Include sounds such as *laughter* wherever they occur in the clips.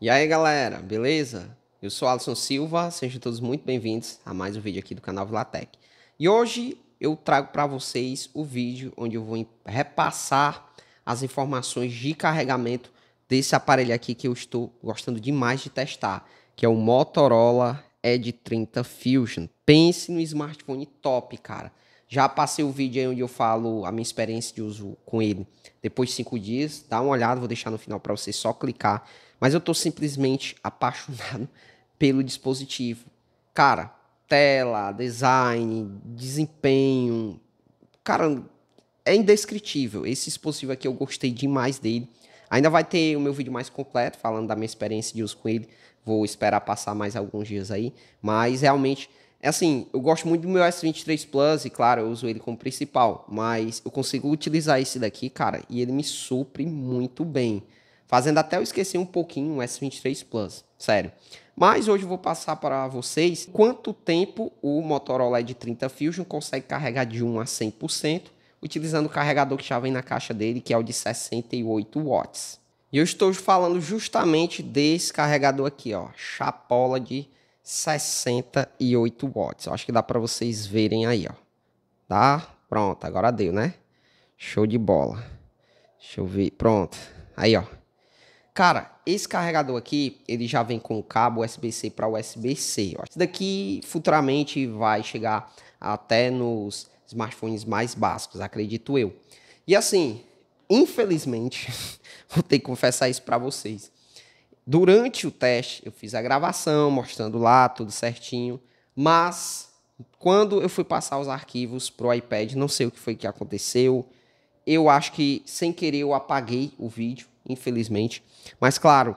E aí galera, beleza? Eu sou Alisson Silva, sejam todos muito bem-vindos a mais um vídeo aqui do canal Vilatec. E hoje eu trago para vocês o vídeo onde eu vou repassar as informações de carregamento desse aparelho aqui que eu estou gostando demais de testar, que é o Motorola Edge 30 Fusion. Pense no smartphone top, cara. Já passei o vídeo aí onde eu falo a minha experiência de uso com ele depois de cinco dias. Dá uma olhada, vou deixar no final para você só clicar. Mas eu estou simplesmente apaixonado *laughs* pelo dispositivo. Cara, tela, design, desempenho. Cara, é indescritível. Esse dispositivo aqui eu gostei demais dele. Ainda vai ter o meu vídeo mais completo falando da minha experiência de uso com ele. Vou esperar passar mais alguns dias aí. Mas realmente é assim, eu gosto muito do meu S23 Plus e, claro, eu uso ele como principal, mas eu consigo utilizar esse daqui, cara, e ele me supre muito bem, fazendo até eu esquecer um pouquinho o S23 Plus, sério. Mas hoje eu vou passar para vocês quanto tempo o Motorola de 30 Fusion consegue carregar de 1 a 100%, utilizando o carregador que já vem na caixa dele, que é o de 68 watts. E eu estou falando justamente desse carregador aqui, ó, chapola de 68 watts. Eu acho que dá para vocês verem aí, ó. Tá? Pronto, agora deu, né? Show de bola. Deixa eu ver. Pronto. Aí, ó. Cara, esse carregador aqui, ele já vem com cabo USB-C para USB-C. Esse daqui futuramente vai chegar até nos smartphones mais básicos, acredito eu. E assim, infelizmente, *laughs* vou ter que confessar isso para vocês durante o teste, eu fiz a gravação, mostrando lá tudo certinho, mas quando eu fui passar os arquivos pro iPad, não sei o que foi que aconteceu. Eu acho que sem querer eu apaguei o vídeo, infelizmente. Mas claro,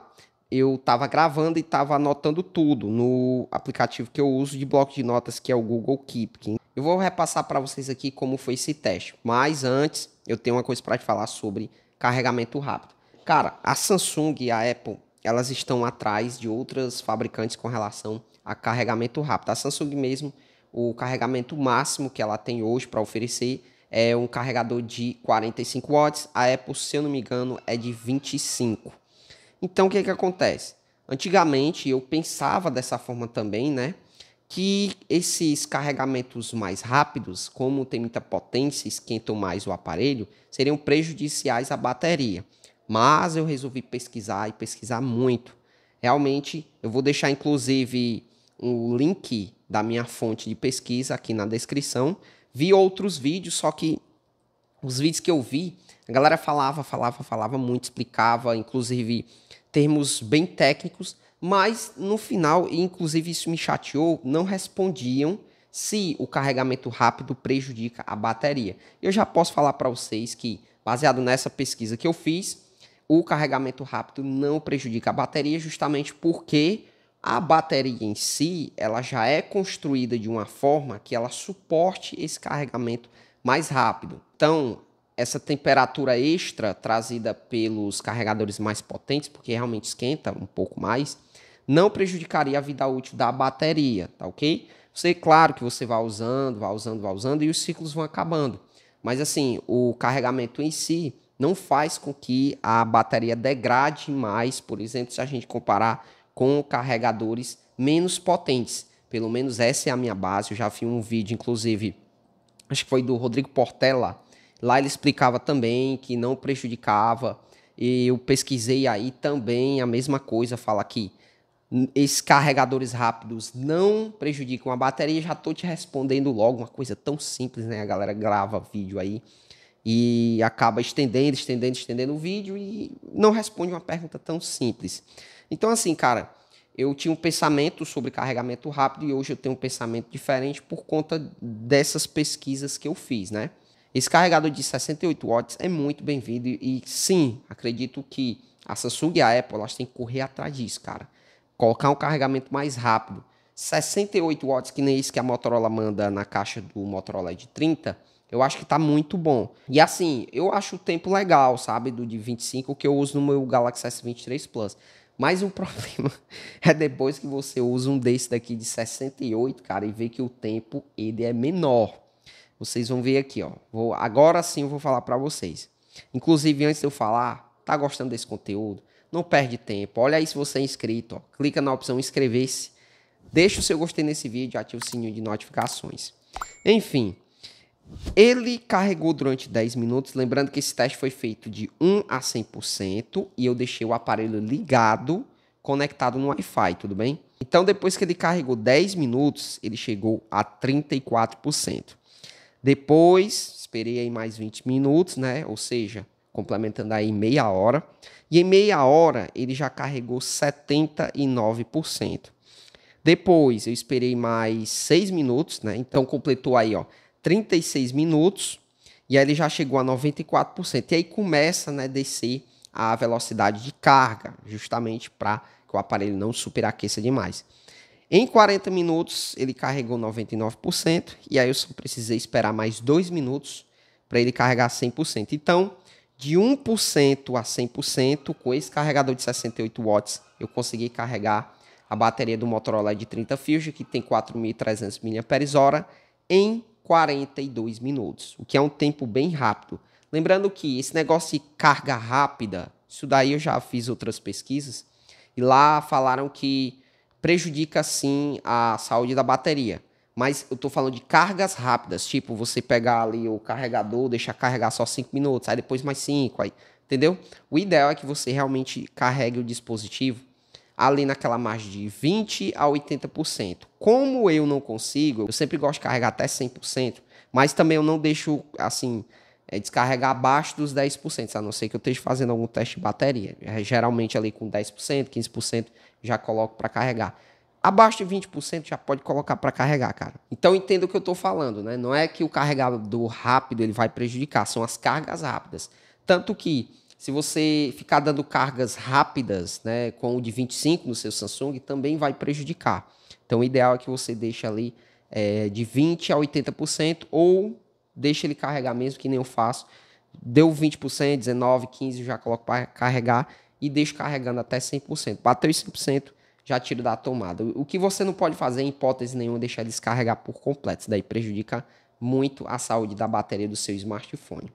eu estava gravando e estava anotando tudo no aplicativo que eu uso de bloco de notas, que é o Google Keep. Eu vou repassar para vocês aqui como foi esse teste. Mas antes, eu tenho uma coisa para te falar sobre carregamento rápido. Cara, a Samsung e a Apple elas estão atrás de outras fabricantes com relação a carregamento rápido. A Samsung mesmo, o carregamento máximo que ela tem hoje para oferecer é um carregador de 45 watts, a Apple, se eu não me engano, é de 25. Então o que, é que acontece? Antigamente eu pensava dessa forma também, né? Que esses carregamentos mais rápidos, como tem muita potência, esquentam mais o aparelho, seriam prejudiciais à bateria mas eu resolvi pesquisar e pesquisar muito. Realmente, eu vou deixar inclusive o um link da minha fonte de pesquisa aqui na descrição. Vi outros vídeos, só que os vídeos que eu vi, a galera falava, falava, falava muito, explicava, inclusive termos bem técnicos, mas no final, e inclusive isso me chateou, não respondiam se o carregamento rápido prejudica a bateria. Eu já posso falar para vocês que, baseado nessa pesquisa que eu fiz, o carregamento rápido não prejudica a bateria, justamente porque a bateria em si ela já é construída de uma forma que ela suporte esse carregamento mais rápido. Então, essa temperatura extra trazida pelos carregadores mais potentes, porque realmente esquenta um pouco mais, não prejudicaria a vida útil da bateria, tá ok? Você, claro que você vai usando, vai usando, vai usando e os ciclos vão acabando. Mas assim, o carregamento em si, não faz com que a bateria degrade mais, por exemplo, se a gente comparar com carregadores menos potentes. Pelo menos essa é a minha base. Eu já vi um vídeo, inclusive, acho que foi do Rodrigo Portela. Lá ele explicava também que não prejudicava. E eu pesquisei aí também a mesma coisa, fala que esses carregadores rápidos não prejudicam a bateria. Já estou te respondendo logo uma coisa tão simples, né? A galera grava vídeo aí e acaba estendendo, estendendo, estendendo o vídeo e não responde uma pergunta tão simples. Então, assim, cara, eu tinha um pensamento sobre carregamento rápido e hoje eu tenho um pensamento diferente por conta dessas pesquisas que eu fiz, né? Esse carregador de 68 watts é muito bem-vindo e sim, acredito que a Samsung e a Apple elas têm que correr atrás disso, cara. Colocar um carregamento mais rápido. 68 watts, que nem esse que a Motorola manda na caixa do Motorola é de 30, eu acho que tá muito bom. E assim, eu acho o tempo legal, sabe? Do de 25 que eu uso no meu Galaxy S23 Plus. Mas o *laughs* problema é depois que você usa um desse daqui de 68, cara, e vê que o tempo ele é menor. Vocês vão ver aqui, ó. Vou, agora sim eu vou falar para vocês. Inclusive, antes de eu falar, tá gostando desse conteúdo? Não perde tempo. Olha aí se você é inscrito, ó. Clica na opção inscrever-se. Deixa o seu gostei nesse vídeo, ativa o sininho de notificações. Enfim, ele carregou durante 10 minutos, lembrando que esse teste foi feito de 1 a 100% e eu deixei o aparelho ligado, conectado no Wi-Fi, tudo bem? Então, depois que ele carregou 10 minutos, ele chegou a 34%. Depois, esperei aí mais 20 minutos, né? Ou seja, complementando aí meia hora. E em meia hora, ele já carregou 79%. Depois, eu esperei mais 6 minutos, né? Então, completou aí, ó, 36 minutos e aí ele já chegou a 94%. E aí começa a né, descer a velocidade de carga, justamente para que o aparelho não superaqueça demais. Em 40 minutos ele carregou 99% e aí eu só precisei esperar mais 2 minutos para ele carregar 100%. Então, de 1% a 100%, com esse carregador de 68 watts, eu consegui carregar a bateria do Motorola de 30 fios, que tem 4.300 mAh, em 42 minutos, o que é um tempo bem rápido. Lembrando que esse negócio de carga rápida, isso daí eu já fiz outras pesquisas, e lá falaram que prejudica sim a saúde da bateria. Mas eu tô falando de cargas rápidas, tipo você pegar ali o carregador, deixar carregar só 5 minutos, aí depois mais 5, aí, entendeu? O ideal é que você realmente carregue o dispositivo ali naquela margem de 20 a 80%. Como eu não consigo, eu sempre gosto de carregar até 100%, mas também eu não deixo assim é descarregar abaixo dos 10%, a não ser que eu esteja fazendo algum teste de bateria. É, geralmente ali com 10%, 15% já coloco para carregar. Abaixo de 20% já pode colocar para carregar, cara. Então entenda o que eu estou falando, né? Não é que o carregador rápido ele vai prejudicar, são as cargas rápidas. Tanto que se você ficar dando cargas rápidas, né, com o de 25 no seu Samsung, também vai prejudicar. Então, o ideal é que você deixe ali é, de 20 a 80% ou deixe ele carregar mesmo, que nem eu faço. Deu 20%, 19, 15, já coloco para carregar e deixo carregando até 100%. Bateu 100%, já tiro da tomada. O que você não pode fazer, em hipótese nenhuma, é deixar ele descarregar por completo. Isso daí prejudica muito a saúde da bateria do seu smartphone.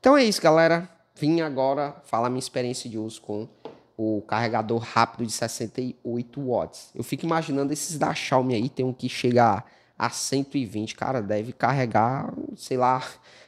Então é isso, galera vim agora falar minha experiência de uso com o carregador rápido de 68 watts. Eu fico imaginando esses da Xiaomi aí, tem um que chega a 120, cara, deve carregar, sei lá,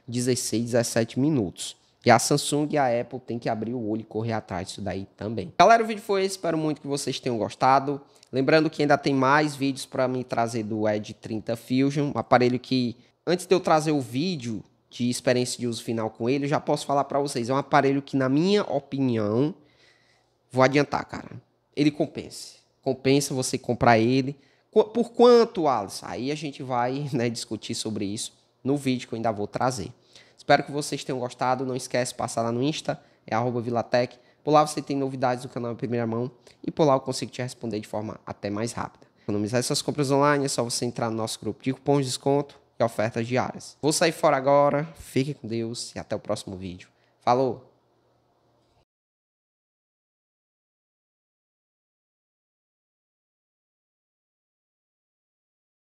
16, 17 minutos. E a Samsung e a Apple tem que abrir o olho e correr atrás disso daí também. Galera, o vídeo foi esse, espero muito que vocês tenham gostado. Lembrando que ainda tem mais vídeos para me trazer do Edge 30 Fusion, um aparelho que antes de eu trazer o vídeo, de experiência de uso final com ele, eu já posso falar para vocês. É um aparelho que, na minha opinião, vou adiantar, cara. Ele compensa. Compensa você comprar ele. Por quanto, Alice? Aí a gente vai né, discutir sobre isso no vídeo que eu ainda vou trazer. Espero que vocês tenham gostado. Não esquece de passar lá no Insta, é arroba Vilatec. Por lá você tem novidades do canal em primeira mão e por lá eu consigo te responder de forma até mais rápida. Economizar suas compras online é só você entrar no nosso grupo de cupons de desconto e ofertas diárias. Vou sair fora agora, fique com Deus e até o próximo vídeo. Falou!